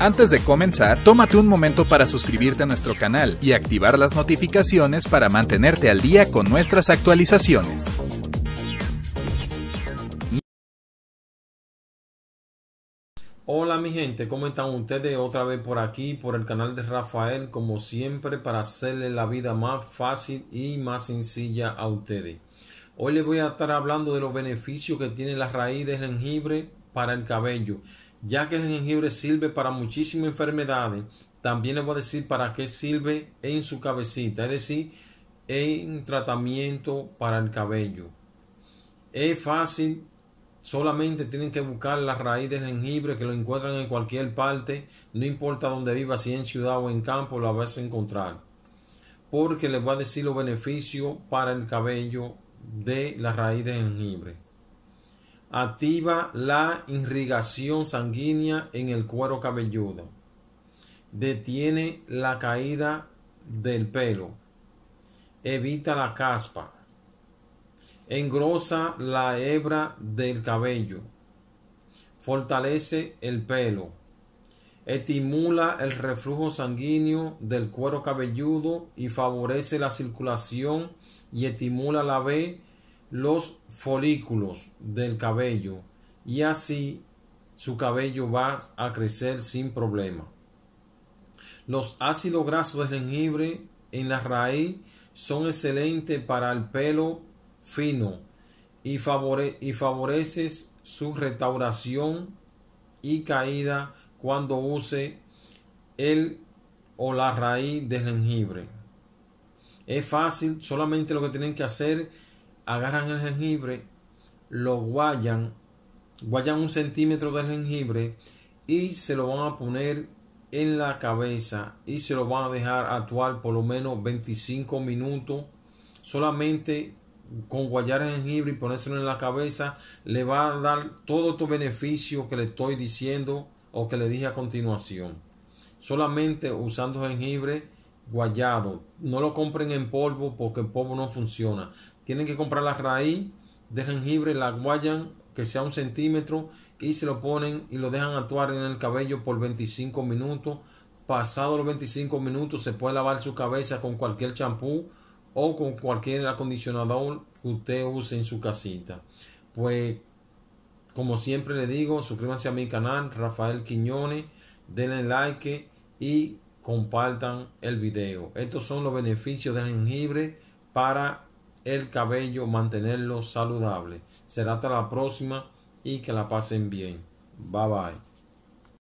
Antes de comenzar, tómate un momento para suscribirte a nuestro canal y activar las notificaciones para mantenerte al día con nuestras actualizaciones. Hola mi gente, ¿cómo están ustedes? Otra vez por aquí, por el canal de Rafael, como siempre, para hacerle la vida más fácil y más sencilla a ustedes. Hoy les voy a estar hablando de los beneficios que tiene la raíz de jengibre para el cabello. Ya que el jengibre sirve para muchísimas enfermedades, también les voy a decir para qué sirve en su cabecita, es decir, en tratamiento para el cabello. Es fácil, solamente tienen que buscar las raíces de jengibre que lo encuentran en cualquier parte, no importa dónde viva, si en ciudad o en campo, lo vas a encontrar. Porque les voy a decir los beneficios para el cabello de la raíz de jengibre activa la irrigación sanguínea en el cuero cabelludo, detiene la caída del pelo, evita la caspa, engrosa la hebra del cabello, fortalece el pelo, estimula el reflujo sanguíneo del cuero cabelludo y favorece la circulación y estimula la B los folículos del cabello y así su cabello va a crecer sin problema. Los ácidos grasos de jengibre en la raíz son excelentes para el pelo fino y, y favorece su restauración y caída cuando use el o la raíz de jengibre. Es fácil, solamente lo que tienen que hacer agarran el jengibre, lo guayan, guayan un centímetro del jengibre y se lo van a poner en la cabeza y se lo van a dejar actuar por lo menos 25 minutos solamente con guayar el jengibre y ponérselo en la cabeza le va a dar todo tu beneficio que le estoy diciendo o que le dije a continuación solamente usando jengibre guayado. No lo compren en polvo porque el polvo no funciona. Tienen que comprar la raíz de jengibre, la guayan que sea un centímetro y se lo ponen y lo dejan actuar en el cabello por 25 minutos. Pasado los 25 minutos se puede lavar su cabeza con cualquier champú o con cualquier acondicionador que usted use en su casita. Pues como siempre le digo, suscríbanse a mi canal Rafael Quiñones, denle like y compartan el video. Estos son los beneficios del jengibre para el cabello, mantenerlo saludable. Será hasta la próxima y que la pasen bien. Bye bye.